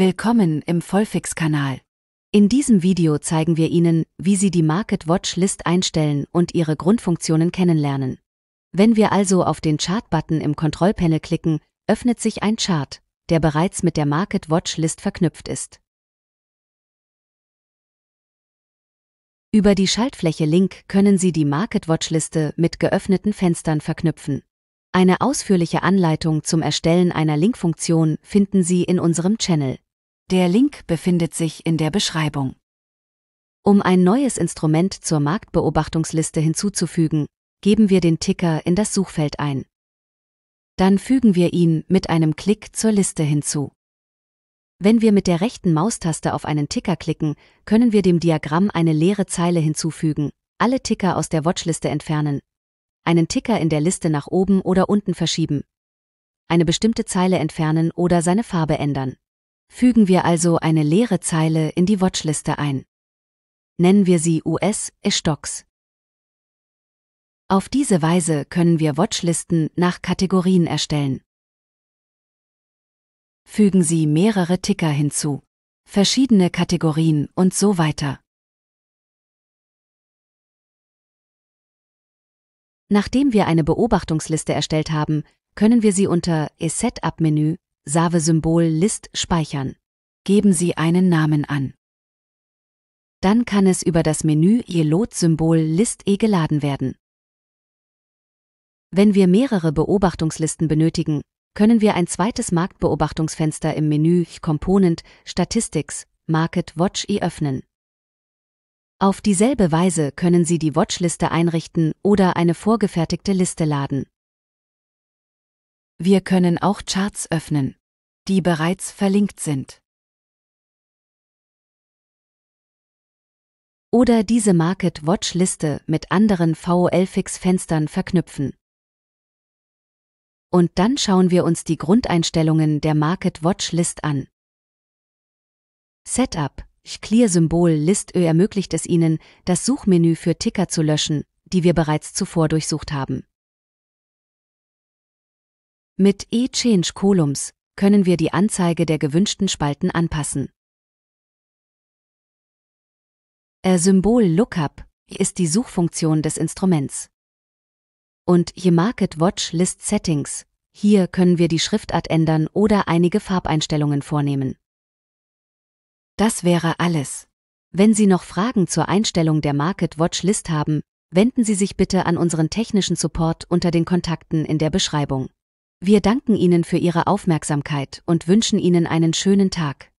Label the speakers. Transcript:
Speaker 1: Willkommen im Vollfix-Kanal. In diesem Video zeigen wir Ihnen, wie Sie die Market Watch List einstellen und ihre Grundfunktionen kennenlernen. Wenn wir also auf den Chart-Button im Kontrollpanel klicken, öffnet sich ein Chart, der bereits mit der Market Watch List verknüpft ist. Über die Schaltfläche Link können Sie die Market Watch Liste mit geöffneten Fenstern verknüpfen. Eine ausführliche Anleitung zum Erstellen einer Linkfunktion finden Sie in unserem Channel. Der Link befindet sich in der Beschreibung. Um ein neues Instrument zur Marktbeobachtungsliste hinzuzufügen, geben wir den Ticker in das Suchfeld ein. Dann fügen wir ihn mit einem Klick zur Liste hinzu. Wenn wir mit der rechten Maustaste auf einen Ticker klicken, können wir dem Diagramm eine leere Zeile hinzufügen, alle Ticker aus der Watchliste entfernen, einen Ticker in der Liste nach oben oder unten verschieben, eine bestimmte Zeile entfernen oder seine Farbe ändern. Fügen wir also eine leere Zeile in die Watchliste ein. Nennen wir sie US Stocks. Auf diese Weise können wir Watchlisten nach Kategorien erstellen. Fügen Sie mehrere Ticker hinzu, verschiedene Kategorien
Speaker 2: und so weiter.
Speaker 1: Nachdem wir eine Beobachtungsliste erstellt haben, können wir sie unter Setup-Menü Save-Symbol List speichern. Geben Sie einen Namen an. Dann kann es über das Menü Ihr Lot-Symbol List E geladen werden. Wenn wir mehrere Beobachtungslisten benötigen, können wir ein zweites Marktbeobachtungsfenster im Menü Component Statistics Market Watch E öffnen. Auf dieselbe Weise können Sie die Watchliste einrichten oder eine vorgefertigte Liste laden. Wir können auch
Speaker 2: Charts öffnen, die bereits verlinkt sind.
Speaker 1: Oder diese Market Watch Liste mit anderen VOLFix Fenstern verknüpfen. Und dann schauen wir uns die Grundeinstellungen der Market Watch List an. Setup Clear-Symbol ListÖ ermöglicht es Ihnen, das Suchmenü für Ticker zu löschen, die wir bereits zuvor durchsucht haben. Mit e Columns können wir die Anzeige der gewünschten Spalten anpassen. Äh, Symbol Lookup ist die Suchfunktion des Instruments. Und Je Market Watch List Settings, hier können wir die Schriftart ändern oder einige Farbeinstellungen vornehmen. Das wäre alles. Wenn Sie noch Fragen zur Einstellung der Market Watch List haben, wenden Sie sich bitte an unseren technischen Support unter den Kontakten in der Beschreibung. Wir danken Ihnen für Ihre Aufmerksamkeit und wünschen Ihnen einen schönen Tag.